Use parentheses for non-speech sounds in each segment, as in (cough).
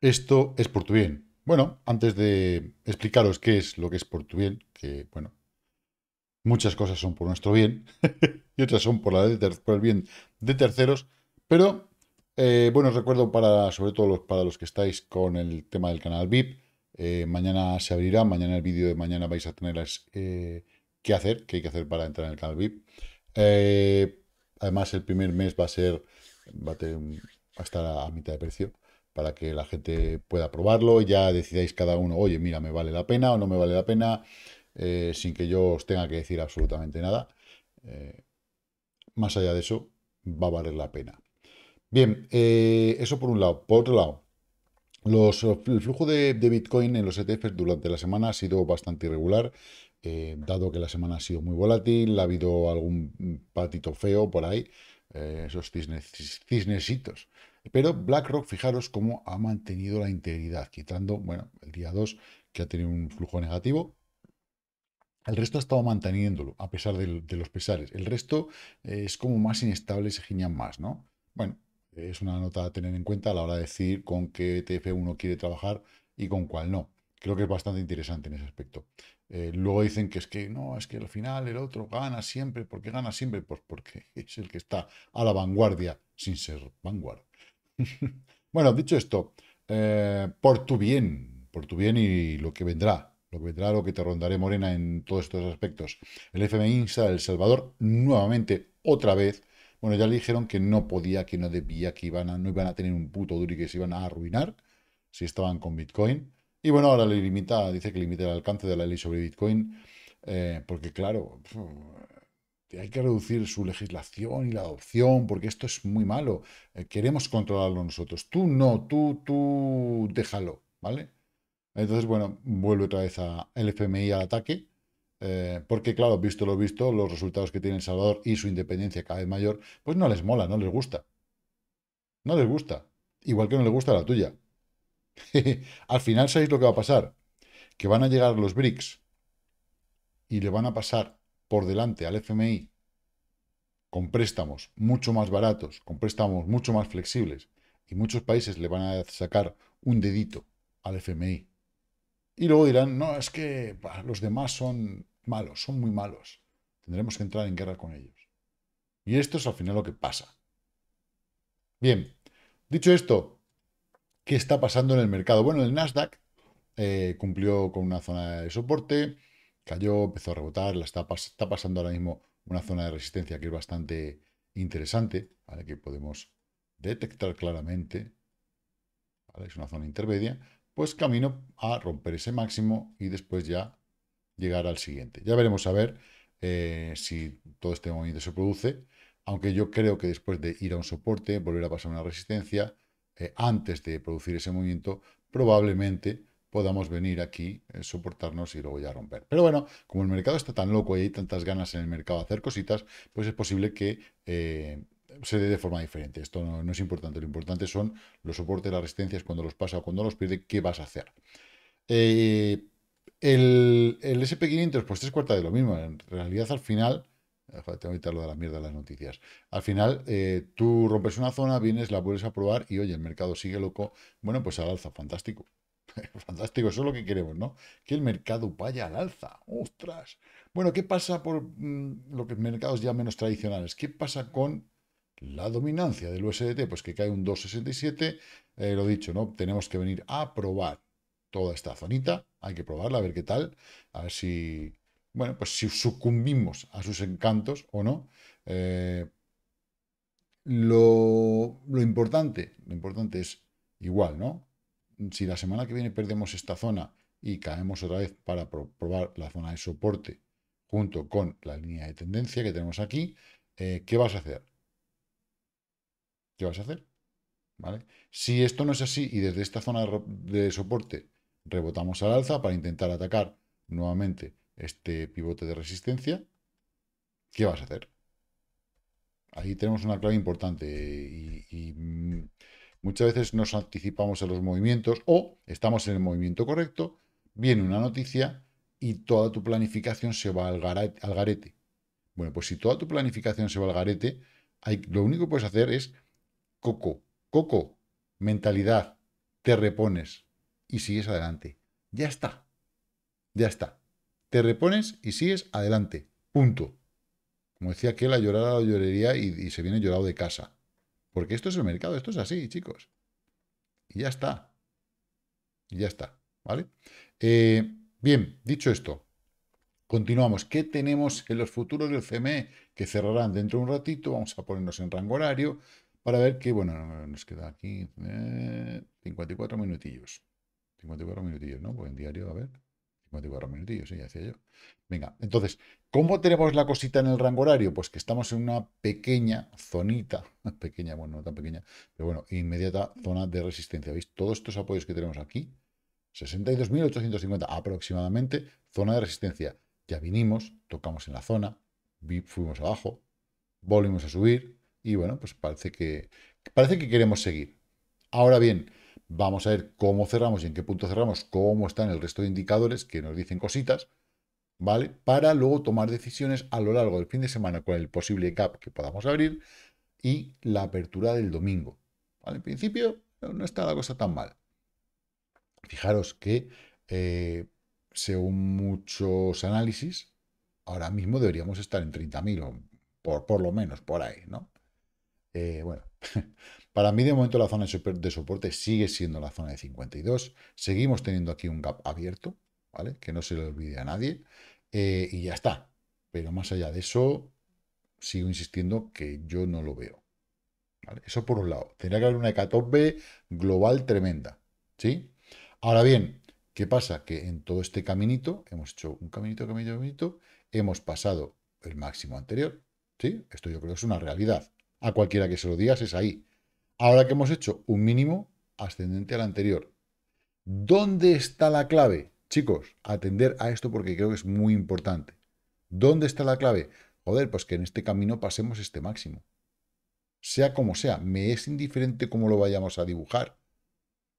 Esto es por tu bien. Bueno, antes de explicaros qué es lo que es por tu bien, que bueno, muchas cosas son por nuestro bien (laughs) y otras son por, la el bien de terceros, pero eh, bueno, os recuerdo para, sobre todo los, para los que estáis con el tema del canal VIP, eh, mañana se abrirá, mañana el vídeo de mañana vais a tener las, eh, qué hacer, qué hay que hacer para entrar en el canal VIP. además, el primer mes va a ser, va a, estar a mitad de precio para que la gente pueda probarlo, ya decidáis cada uno, oye, mira, me vale la pena o no me vale la pena, eh, sin que yo os tenga que decir absolutamente nada. Eh, más allá de eso, va a valer la pena. Bien, eh, eso por un lado. Por otro lado, los, el flujo de, Bitcoin en los ETFs durante la semana ha sido bastante irregular, dado que la semana ha sido muy volátil, ha habido algún patito feo por ahí, esos cisnes, cisnesitos pero BlackRock, fijaros cómo ha mantenido la integridad, quitando, bueno, el día 2 que ha tenido un flujo negativo, el resto ha estado manteniéndolo, a pesar de, los pesares. El resto eh, es como más inestable, se giñan más, ¿no? Bueno, es una nota a tener en cuenta a la hora de decir con qué e tf uno quiere trabajar y con cuál no. Creo que es bastante interesante en ese aspecto. Eh, luego dicen que es que no, es que al final el otro gana siempre. ¿Por qué gana siempre? Pues porque (laughs) es el que está a la vanguardia sin ser vanguardia. (laughs) bueno, dicho esto, eh, por tu bien, por tu bien y lo que vendrá, lo que vendrá, lo que te rondaré, Morena, en todos estos aspectos. El FMI El Salvador nuevamente, otra vez. Bueno, ya le dijeron que no podía, que no debía, que iban a, no iban a tener un puto duro y que se iban a arruinar si estaban con Bitcoin. Y bueno, ahora le limita, dice que limita el alcance de la ley sobre Bitcoin, eh, porque claro, hay que reducir su legislación y la adopción, porque esto es muy malo. Eh, queremos controlarlo nosotros. Tú no, tú, tú, déjalo, ¿vale? Entonces, bueno, vuelve otra vez a el FMI al ataque, eh, porque claro, visto lo visto, los resultados que tiene El Salvador y su independencia cada vez mayor, pues no les mola, no les gusta. No les gusta. Igual que no les gusta la tuya. (laughs) al final, ¿sabéis lo que va a pasar? Que van a llegar los BRICS y le van a pasar por delante al FMI con préstamos mucho más baratos, con préstamos mucho más flexibles, y muchos países le van a sacar un dedito al FMI. Y luego dirán, no, es que los demás son malos, son muy malos. Tendremos que entrar en guerra con ellos. Y esto es al final lo que pasa. Bien, dicho esto, ¿qué está pasando en el mercado? Bueno, el Nasdaq eh, cumplió con una zona de soporte, cayó, empezó a rebotar, está, pasando ahora mismo una zona de resistencia que es bastante interesante, ¿vale? que podemos detectar claramente, es una zona intermedia, pues camino a romper ese máximo y después ya llegar al siguiente. Ya veremos a ver eh, si todo este movimiento se produce, aunque yo creo que después de ir a un soporte, volver a pasar una resistencia, eh, antes de producir ese movimiento, probablemente podamos venir aquí, eh, soportarnos y luego ya romper. Pero bueno, como el mercado está tan loco y hay tantas ganas en el mercado de hacer cositas, pues es posible que eh, se dé de forma diferente. Esto no, es importante. Lo importante son los soportes, las resistencias, cuando los pasa o cuando los pierde, qué vas a hacer. Eh, el, SP500, pues tres cuartas de lo mismo. En realidad, al final... tengo que quitarlo de la mierda las noticias. Al final, tú rompes una zona, vienes, la vuelves a probar y oye, el mercado sigue loco. Bueno, pues al alza, fantástico. (laughs) Fantástico, eso es lo que queremos, ¿no? Que el mercado vaya al alza. ¡Ostras! Bueno, ¿qué pasa por mm, lo los mercados ya menos tradicionales? ¿Qué pasa con la dominancia del USDT? Pues que cae un 2,67. Eh, lo dicho, ¿no? Tenemos que venir a probar toda esta zonita. Hay que probarla, a ver qué tal. A ver si, bueno, pues si sucumbimos a sus encantos o no. Eh, lo importante, lo importante es igual, ¿no? si la semana que viene perdemos esta zona y caemos otra vez para probar la zona de soporte junto con la línea de tendencia que tenemos aquí, eh, ¿qué vas a hacer? ¿Qué vas a hacer? ¿Vale? Si esto no es así y desde esta zona de soporte rebotamos al alza para intentar atacar nuevamente este pivote de resistencia, ¿qué vas a hacer? Ahí tenemos una clave importante y mm, Muchas veces nos anticipamos a los movimientos o estamos en el movimiento correcto, viene una noticia y toda tu planificación se va al, garete. Bueno, pues si toda tu planificación se va al garete, hay, lo único que puedes hacer es coco, coco, mentalidad, te repones y sigues adelante. Ya está. Ya está. Te repones y sigues adelante. Punto. Como decía aquel, a llorar a la llorería y se viene llorado de casa. Porque esto es el mercado, esto es así, chicos. Y ya está. Y ya está, ¿vale? Eh, bien, dicho esto, continuamos. ¿Qué tenemos en los futuros del CME? Que cerrarán dentro de un ratito, vamos a ponernos en rango horario para ver qué... bueno, nos queda aquí 54 eh, minutillos. 54 minutillos, ¿no? Pues en diario, a ver. 24 minutillos, sí, ya decía yo. Venga, entonces, ¿cómo tenemos la cosita en el rango horario? Pues que estamos en una pequeña zonita, (laughs) pequeña, bueno, no tan pequeña, pero bueno, inmediata zona de resistencia. ¿Veis? Todos estos apoyos que tenemos aquí, 62.850 aproximadamente, zona de resistencia. Ya vinimos, tocamos en la zona, fuimos abajo, volvimos a subir y bueno, pues parece que, parece que queremos seguir. Ahora bien, Vamos a ver cómo cerramos y en qué punto cerramos, cómo están el resto de indicadores que nos dicen cositas, ¿vale? Para luego tomar decisiones a lo largo del fin de semana con el posible cap que podamos abrir y la apertura del domingo. ¿vale? En principio no está la cosa tan mal. Fijaros que eh, según muchos análisis, ahora mismo deberíamos estar en 30.000 o por, por lo menos por ahí, ¿no? Eh, bueno, (laughs) Para mí, de momento, la zona de soporte sigue siendo la zona de 52. Seguimos teniendo aquí un gap abierto, ¿vale? Que no se le olvide a nadie. Eh, y ya está. Pero más allá de eso, sigo insistiendo que yo no lo veo. Eso por un lado. Tendría que haber una hecatombe global tremenda. ¿sí? Ahora bien, ¿qué pasa? Que en todo este caminito, hemos hecho un caminito, caminito, caminito, hemos pasado el máximo anterior. ¿sí? Esto yo creo que es una realidad. A cualquiera que se lo digas es ahí. Ahora que hemos hecho un mínimo ascendente al anterior. ¿Dónde está la clave? Chicos, atender a esto porque creo que es muy importante. ¿Dónde está la clave? Joder, pues que en este camino pasemos este máximo. Sea como sea, me es indiferente cómo lo vayamos a dibujar.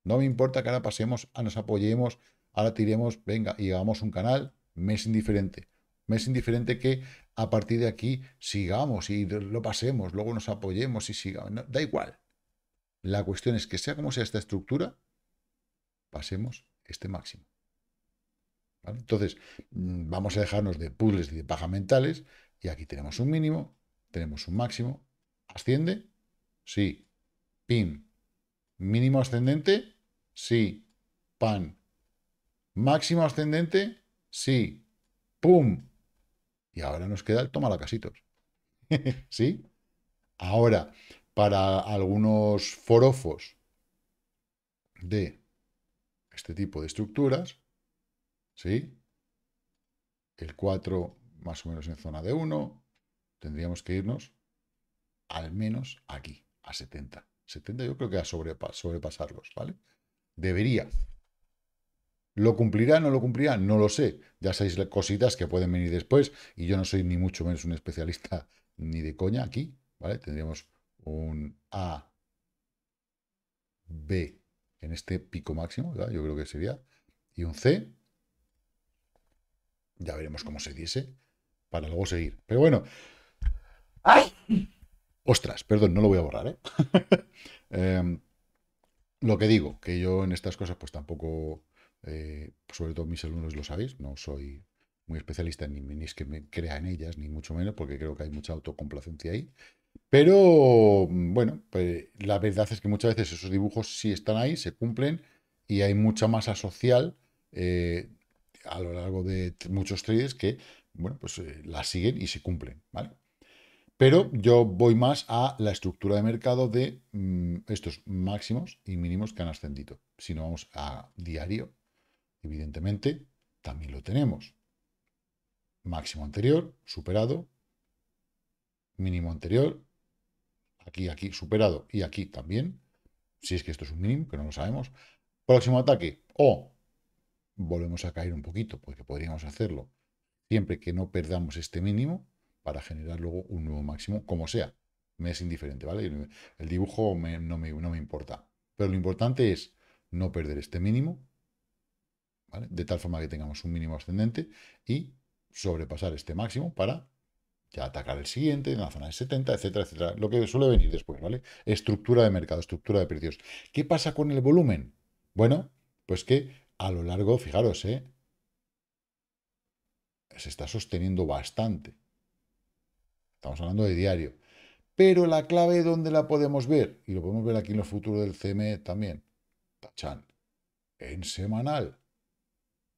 No me importa que ahora pasemos, ah, nos apoyemos, ahora tiremos, venga, y hagamos un canal, me es indiferente. Me es indiferente que a partir de aquí sigamos y lo pasemos, luego nos apoyemos y sigamos. da igual. La cuestión es que sea como sea esta estructura, pasemos este máximo. Entonces, mm, vamos a dejarnos de puzzles y de paja mentales. Y aquí tenemos un mínimo, tenemos un máximo. ¿Asciende? Sí. Pin. ¿Mínimo ascendente? Sí. Pan. ¿Máximo ascendente? Sí. ¡Pum! Y ahora nos queda el toma la casitos. (laughs) ¿Sí? Ahora, para algunos forofos de este tipo de estructuras, ¿sí? El 4 más o menos en zona de 1, tendríamos que irnos al menos aquí, a 70. 70 yo creo que a sobrepasarlos, ¿vale? Debería. ¿Lo cumplirá no lo cumplirá? No lo sé. Ya sabéis cositas que pueden venir después y yo no soy ni mucho menos un especialista (laughs) ni de coña aquí, ¿vale? Tendríamos un A, B en este pico máximo, yo creo que sería, y un C. Ya veremos cómo se diese para luego seguir. Pero bueno. ¡Ay! Ostras, perdón, no lo voy a borrar, ¿eh? (laughs) Em, lo que digo, que yo en estas cosas pues tampoco, eh, sobre todo mis alumnos lo sabéis, no soy muy especialista ni, ni es que me crea en ellas, ni mucho menos, porque creo que hay mucha autocomplacencia ahí. Pero mm, bueno, pues, la verdad es que muchas veces esos dibujos sí están ahí, se cumplen y hay mucha masa social eh, a lo largo de muchos trades que bueno, pues las eh, la siguen y se cumplen, ¿vale? Pero yo voy más a la estructura de mercado de mm, estos máximos y mínimos que han ascendido. Si no vamos a diario, evidentemente, también lo tenemos. Máximo anterior, superado, mínimo anterior, aquí, aquí, superado y aquí también, si es que esto es un mínimo, que no lo sabemos, próximo ataque, o volvemos a caer un poquito, porque podríamos hacerlo, siempre que no perdamos este mínimo, para generar luego un nuevo máximo, como sea, me es indiferente, ¿vale? El dibujo no, me, no me importa, pero lo importante es no perder este mínimo, ¿vale? De tal forma que tengamos un mínimo ascendente y sobrepasar este máximo para ya atacar el siguiente, en la zona de 70, etcétera, etcétera. Lo que suele venir después, ¿vale? Estructura de mercado, estructura de precios. ¿Qué pasa con el volumen? Bueno, pues que a lo largo, fijaros, ¿eh? se está sosteniendo bastante. Estamos hablando de diario. Pero la clave, ¿dónde la podemos ver? Y lo podemos ver aquí en los futuros del CME también. Tachan. En semanal.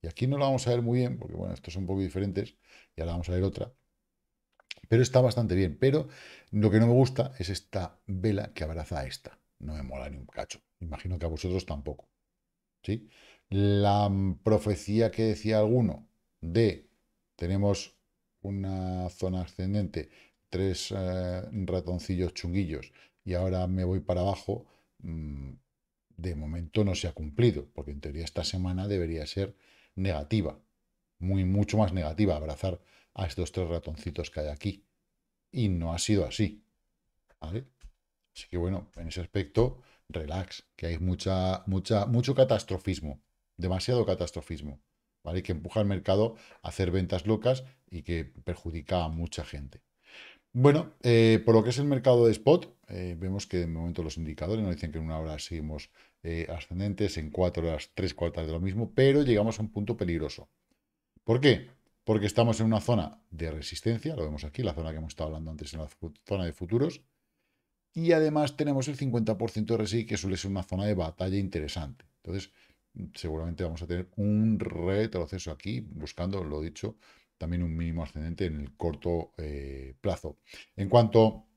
Y aquí no la vamos a ver muy bien, porque bueno, estos son un poco diferentes. Y ahora vamos a ver otra. Pero está bastante bien. Pero lo que no me gusta es esta vela que abraza a esta. No me mola ni un cacho. Imagino que a vosotros tampoco. ¿Sí? La profecía que decía alguno de tenemos una zona ascendente, tres eh, ratoncillos chunguillos y ahora me voy para abajo, mm, de momento no se ha cumplido, porque en teoría esta semana debería ser negativa, muy mucho más negativa, abrazar a estos tres ratoncitos que hay aquí. Y no ha sido así. Así que bueno, en ese aspecto, relax, que hay mucha, mucha, mucho catastrofismo, demasiado catastrofismo, ¿vale? Que empuja al mercado a hacer ventas locas y que perjudica a mucha gente. Bueno, eh, por lo que es el mercado de spot, eh, vemos que de momento los indicadores nos dicen que en una hora seguimos eh, ascendentes, en cuatro horas tres cuartas de lo mismo, pero llegamos a un punto peligroso. ¿Por qué? porque estamos en una zona de resistencia, lo vemos aquí, la zona que hemos estado hablando antes en la zona de futuros, y además tenemos el 50% de RSI, que suele ser una zona de batalla interesante. Entonces, seguramente vamos a tener un retroceso aquí, buscando, lo dicho, también un mínimo ascendente en el corto eh, plazo. En cuanto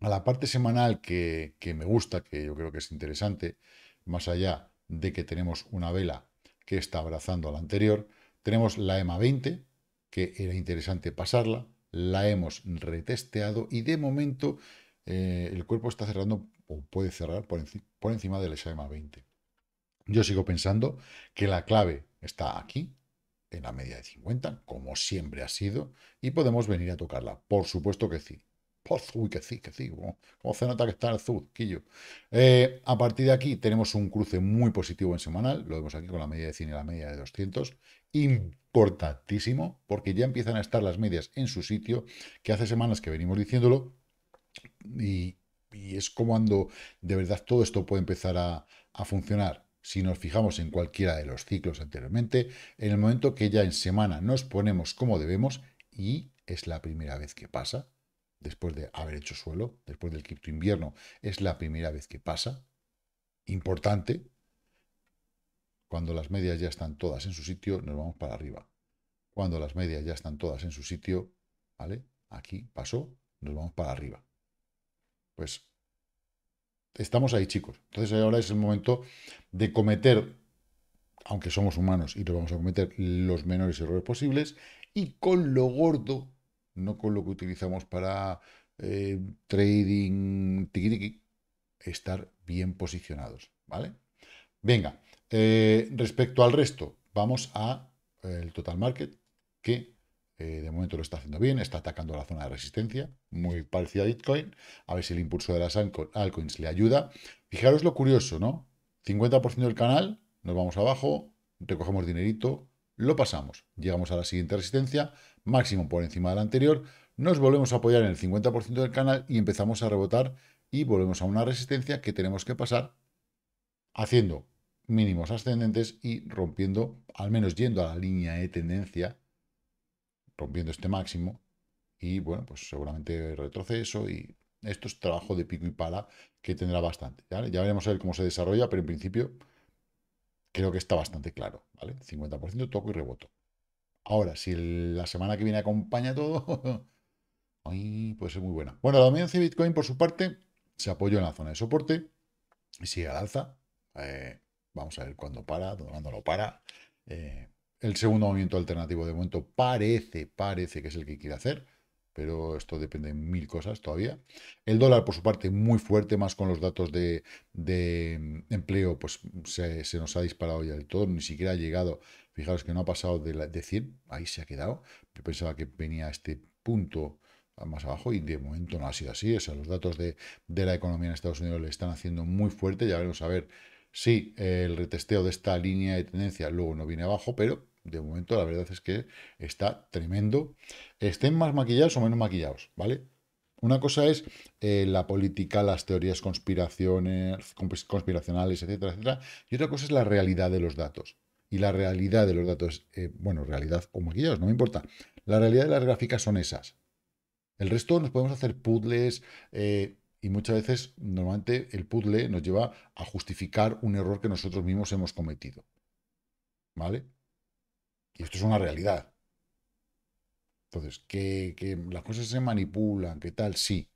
a la parte semanal que, que me gusta, que yo creo que es interesante, más allá de que tenemos una vela que está abrazando a la anterior, tenemos la EMA 20, que era interesante pasarla, la hemos retesteado y de momento eh, el cuerpo está cerrando o puede cerrar por, por encima del SMA 20. Yo sigo pensando que la clave está aquí, en la media de 50, como siempre ha sido, y podemos venir a tocarla. Por supuesto que sí uy, que sí, que sí, se nota que está el eh, a partir de aquí tenemos un cruce muy positivo en semanal, lo vemos aquí con la media de 100 y la media de 200, importantísimo, porque ya empiezan a estar las medias en su sitio, que hace semanas que venimos diciéndolo, y, es como cuando de verdad todo esto puede empezar a funcionar. Si nos fijamos en cualquiera de los ciclos anteriormente, en el momento que ya en semana nos ponemos como debemos, y es la primera vez que pasa, después de haber hecho suelo, después del cripto invierno, es la primera vez que pasa. Importante. Cuando las medias ya están todas en su sitio, nos vamos para arriba. Cuando las medias ya están todas en su sitio, ¿vale? Aquí pasó, nos vamos para arriba. Pues estamos ahí, chicos. Entonces ahora es el momento de cometer, aunque somos humanos y nos vamos a cometer los menores errores posibles, y con lo gordo no con lo que utilizamos para eh, trading estar bien posicionados, ¿vale? Venga, eh, respecto al resto, vamos a eh, el total market, que de momento lo está haciendo bien, está atacando la zona de resistencia, muy parecida a Bitcoin, a ver si el impulso de las altcoins le ayuda. Fijaros lo curioso, ¿no? 50% del canal, nos vamos abajo, recogemos dinerito, lo pasamos, llegamos a la siguiente resistencia, máximo por encima de la anterior, nos volvemos a apoyar en el 50% del canal y empezamos a rebotar y volvemos a una resistencia que tenemos que pasar haciendo mínimos ascendentes y rompiendo, al menos yendo a la línea de tendencia, rompiendo este máximo y bueno, pues seguramente retroceso y esto es trabajo de pico y pala que tendrá bastante. Ya veremos a ver cómo se desarrolla, pero en principio creo que está bastante claro, ¿vale? 50% toco y reboto. Ahora, si la semana que viene acompaña todo, (laughs) puede ser muy buena. Bueno, la dominancia de Bitcoin, por su parte, se apoyó en la zona de soporte y sigue al alza. Eh, vamos a ver cuándo para, cuándo lo para. Eh, el segundo movimiento alternativo de momento parece, parece que es el que quiere hacer pero esto depende de mil cosas todavía. El dólar, por su parte, muy fuerte, más con los datos de, de mm, empleo, pues mm, se, nos ha disparado ya del todo, ni siquiera ha llegado, fijaros que no ha pasado de, la, de 100, ahí se ha quedado, yo pensaba que venía a este punto más abajo y de momento no ha sido así, o sea, los datos de la economía en Estados Unidos le están haciendo muy fuerte, ya veremos a ver si el retesteo de esta línea de tendencia luego no viene abajo, pero de momento la verdad es que está tremendo. Estén más maquillados o menos maquillados, ¿vale? Una cosa es eh, la política, las teorías conspiraciones, conspiracionales, etcétera, etcétera. Y otra cosa es la realidad de los datos. Y la realidad de los datos, eh, bueno, realidad o maquillados, no me importa. La realidad de las gráficas son esas. El resto nos podemos hacer puzzles eh, y muchas veces, normalmente, el puzzle nos lleva a justificar un error que nosotros mismos hemos cometido. ¿Vale? Y esto es una realidad. Entonces, que, las cosas se manipulan, que tal, sí.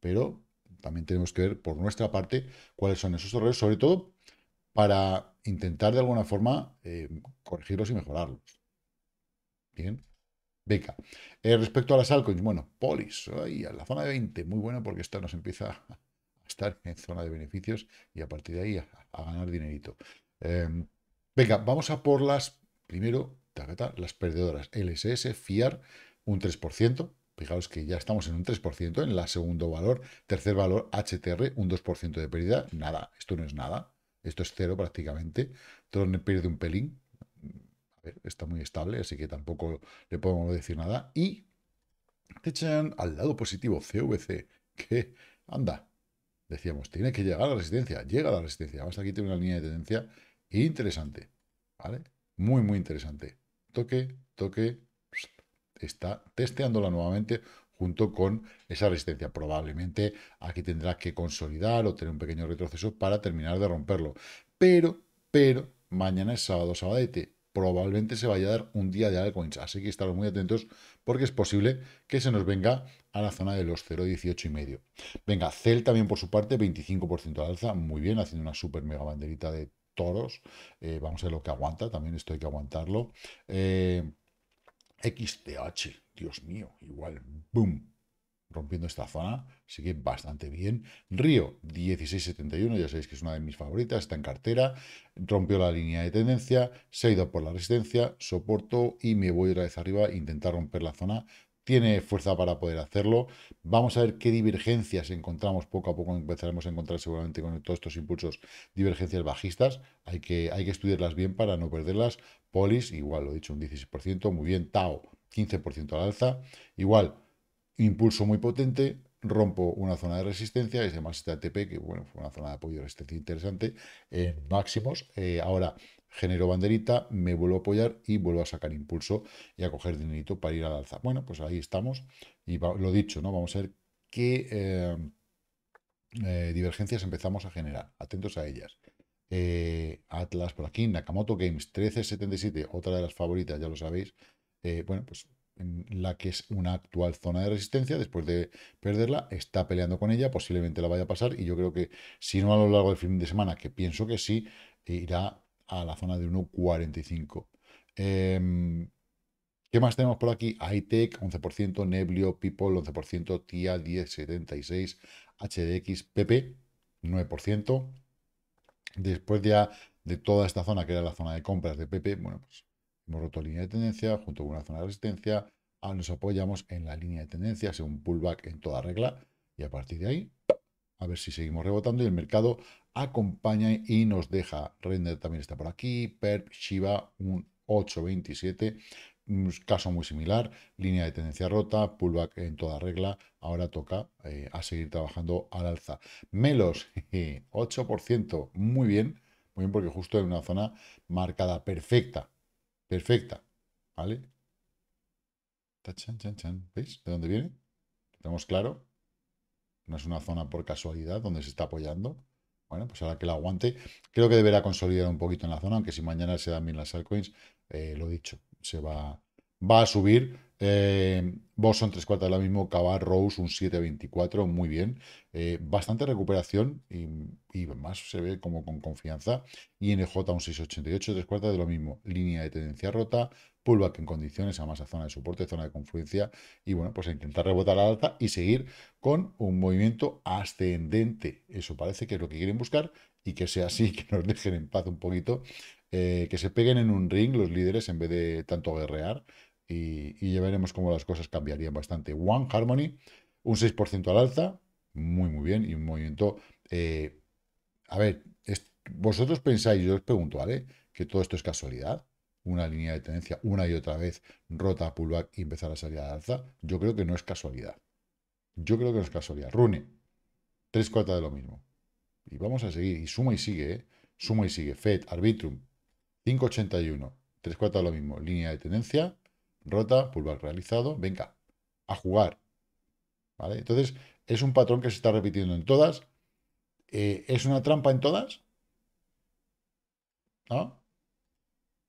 Pero también tenemos que ver por nuestra parte cuáles son esos errores, sobre todo para intentar de alguna forma eh, corregirlos y mejorarlos. Bien. Venga. Eh, respecto a las altcoins, bueno, Polis, ahí, a la zona de 20, muy bueno porque esta nos empieza a estar en zona de beneficios y a partir de ahí a, ganar dinerito. venga, em, vamos a por las, primero, las perdedoras LSS, FIAR, un 3%, fijaos que ya estamos en un 3%, en la segundo valor, tercer valor HTR, un 2% de pérdida, nada, esto no es nada, esto es cero prácticamente, Tron pierde un pelín, está muy estable, así que tampoco le podemos decir nada, y te echan al lado positivo CVC, que anda, decíamos, tiene que llegar a la resistencia, llega a la resistencia, Vamos aquí tiene una línea de tendencia interesante, ¿vale? Muy, muy interesante toque, toque, está testeándola nuevamente junto con esa resistencia. Probablemente aquí tendrá que consolidar o tener un pequeño retroceso para terminar de romperlo. Pero, pero, mañana es sábado, té. Probablemente se vaya a dar un día de altcoins, así que estar muy atentos porque es posible que se nos venga a la zona de los 0,18 y medio. Venga, Cel también por su parte, 25% de alza, muy bien, haciendo una super mega banderita de toros. Eh, vamos a ver lo que aguanta, también esto hay que aguantarlo. XTH, eh, Dios mío, igual, boom, rompiendo esta zona, sigue bastante bien. Río 1671, ya sabéis que es una de mis favoritas, está en cartera, rompió la línea de tendencia, se ha ido por la resistencia, soporto y me voy otra vez arriba intentar romper la zona tiene fuerza para poder hacerlo. Vamos a ver qué divergencias encontramos poco a poco, empezaremos a encontrar seguramente con todos estos impulsos divergencias bajistas. Hay que, hay que estudiarlas bien para no perderlas. Polis, igual, lo he dicho, un 16%, muy bien. Tao, 15% al alza. Igual, impulso muy potente, rompo una zona de resistencia, y además este ATP, que bueno, fue una zona de apoyo y resistencia interesante, máximos. Eh, ahora, genero banderita, me vuelvo a apoyar y vuelvo a sacar impulso y a coger dinerito para ir al alza. Bueno, pues ahí estamos y lo dicho, ¿no? Vamos a ver qué eh, eh, divergencias empezamos a generar. Atentos a ellas. Eh, Atlas por aquí, Nakamoto Games 1377, otra de las favoritas, ya lo sabéis. bueno, pues la que es una actual zona de resistencia, después de perderla, está peleando con ella, posiblemente la vaya a pasar y yo creo que si no a lo largo del fin de semana, que pienso que sí, irá a la zona de 1,45. Em, ¿Qué más tenemos por aquí? Hightech, 11%, Neblio, People, 11%, TIA, 10,76, HDX, PP, 9%. Después ya de toda esta zona, que era la zona de compras de PP, bueno, pues hemos roto línea de tendencia junto con una zona de resistencia, ah, nos apoyamos en la línea de tendencia, un pullback en toda regla, y a partir de ahí, a ver si seguimos rebotando y el mercado acompaña y nos deja. Render también está por aquí. PERP, Shiva, un 8.27. Un mm, caso muy similar. Línea de tendencia rota. Pullback en toda regla. Ahora toca eh, a seguir trabajando al alza. Melos, 8%. (laughs) Muy bien. Muy bien porque justo en una zona marcada perfecta. Perfecta. ¿Vale? ¿Veis de dónde viene? ¿Tenemos claro? No es una zona por casualidad donde se está apoyando. Bueno, pues ahora que la aguante, creo que deberá consolidar un poquito en la zona, aunque si mañana se dan bien las altcoins, eh, lo dicho, se va, va a subir. Eh, tres tres cuartas lo mismo, Cavar Rose un 7.24, muy bien. Eh, bastante recuperación y, más se ve como con confianza. Y INJ un 6.88, Tres cuartas de lo mismo. Línea de tendencia rota, pullback en condiciones, además a zona de soporte, zona de confluencia, y bueno, pues intentar rebotar al alta y seguir con un movimiento ascendente. Eso parece que es lo que quieren buscar y que sea así, (laughs) que nos dejen en paz un poquito, eh, que se peguen en un ring los líderes en vez de tanto guerrear y, y ya veremos cómo las cosas cambiarían bastante. One Harmony, un 6% al alza, muy muy bien y un movimiento... Eh, a ver, vosotros pensáis, yo os pregunto, ¿vale? Que todo esto es casualidad una línea de tendencia una y otra vez rota pullback y empezar a salir la alza, yo creo que no es casualidad. Yo creo que no es casualidad. Rune, tres cuartas de lo mismo. Y vamos a seguir. Y suma y sigue, ¿eh? Suma y sigue. FED, Arbitrum, 581, tres cuartas de lo mismo. Línea de tendencia, rota, pullback realizado. Venga, a jugar. ¿Vale? Entonces, es un patrón que se está repitiendo en todas. Eh, ¿Es una trampa en todas? ¿No?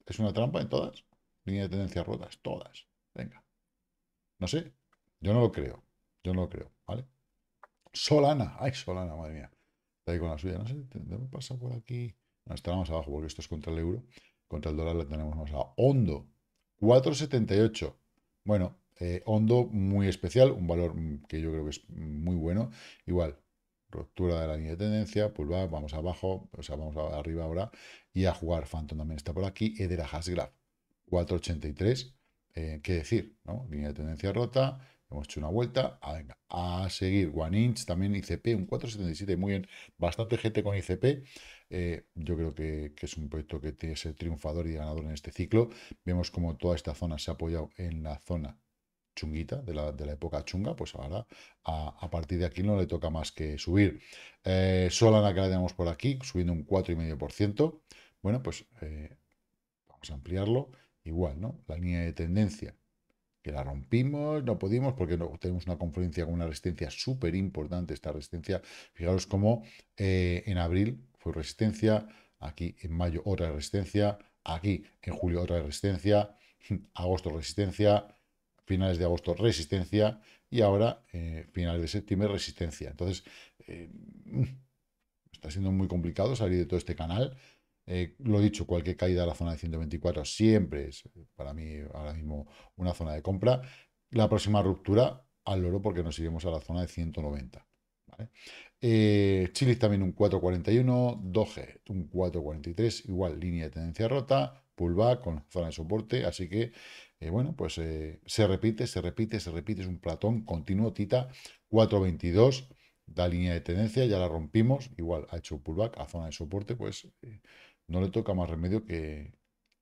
¿Es una trampa en todas? Línea de tendencia rotas, todas. Venga. No sé. Yo no lo creo. Yo no lo creo, ¿vale? Solana. Ay, Solana, madre mía. Está ahí con la suya. No sé, tenemos pasa por aquí. No, está abajo porque esto es contra el euro. Contra el dólar la tenemos más a Hondo. 4,78. Bueno, eh, Hondo muy especial. Un valor que yo creo que es muy bueno. Igual, ruptura de la línea de tendencia, pulva, vamos abajo, o sea, vamos arriba ahora, y a jugar, Phantom también está por aquí, Edera Hasgraph, 483, qué decir, ¿no? Línea de tendencia rota, hemos hecho una vuelta, ah, a, seguir, One Inch, también ICP, un 477, muy bien, bastante gente con ICP, eh, yo creo que, es un proyecto que tiene ser triunfador y ganador en este ciclo, vemos como toda esta zona se ha apoyado en la zona chunguita, de la, de la época chunga, pues ahora a, partir de aquí no le toca más que subir. Eh, Solana que la tenemos por aquí, subiendo un 4,5%. Bueno, pues eh, vamos a ampliarlo. Igual, ¿no? La línea de tendencia que la rompimos, no pudimos porque no, tenemos una conferencia con una resistencia súper importante, esta resistencia, fijaros cómo eh, en abril fue resistencia, aquí en mayo otra resistencia, aquí en julio otra resistencia, (laughs) agosto resistencia, finales de agosto resistencia y ahora eh, finales de septiembre resistencia. Entonces, eh, mm, está siendo muy complicado salir de todo este canal. Eh, lo dicho, cualquier caída a la zona de 124 siempre es para mí ahora mismo una zona de compra. La próxima ruptura al oro, porque nos iremos a la zona de 190. ¿vale? Chile también un 4.41, Doge un 4.43, igual línea de tendencia rota, pullback con zona de soporte, así que eh, bueno, pues eh, se repite, se repite, se repite, es un platón continuo, tita, 4.22, la línea de tendencia, ya la rompimos, igual ha hecho pullback a zona de soporte, pues eh, no le toca más remedio que,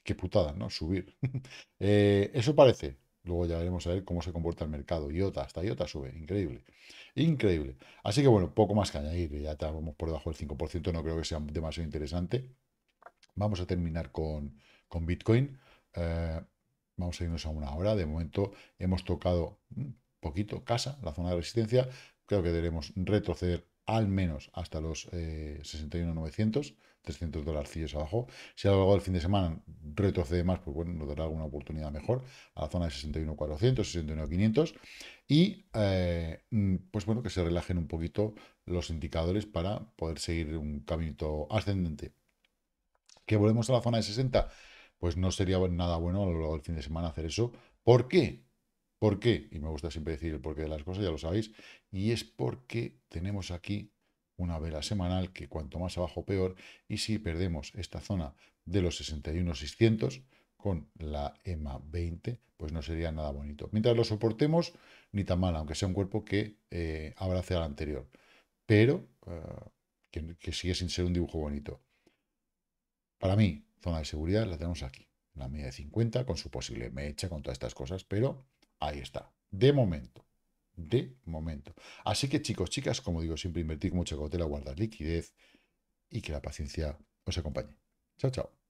que putada, ¿no? Subir. (laughs) eso parece, Luego ya veremos a ver cómo se comporta el mercado. IOTA, hasta IOTA sube. Increíble. Increíble. Así que bueno, poco más que añadir. Ya estamos por debajo del 5%. No creo que sea demasiado interesante. Vamos a terminar con, con Bitcoin. Vamos a irnos a una hora. De momento hemos tocado un mm, poquito casa, la zona de resistencia. Creo que deberemos retroceder al menos hasta los 61.900, 300 dolarcillos abajo. Si a lo largo del fin de semana retrocede más, pues bueno, nos dará alguna oportunidad mejor a la zona de 61.400, 61.500. Y eh, mm, pues bueno, que se relajen un poquito los indicadores para poder seguir un caminito ascendente. Que volvemos a la zona de 60 pues no sería nada bueno a lo largo del fin de semana hacer eso. ¿Por qué? ¿Por qué? Y me gusta siempre decir el porqué de las cosas, ya lo sabéis. Y es porque tenemos aquí una vela semanal que cuanto más abajo peor. Y si perdemos esta zona de los 61,600 con la EMA 20, pues no sería nada bonito. Mientras lo soportemos, ni tan mal, aunque sea un cuerpo que eh, abrace al anterior. Pero eh, que sigue sin ser un dibujo bonito. Para mí, Zona de seguridad la tenemos aquí, la media de 50, con su posible mecha, con todas estas cosas, pero ahí está, de momento. De momento. Así que chicos, chicas, como digo, siempre invertir mucha cautela, guardar liquidez y que la paciencia os acompañe. Chao, chao.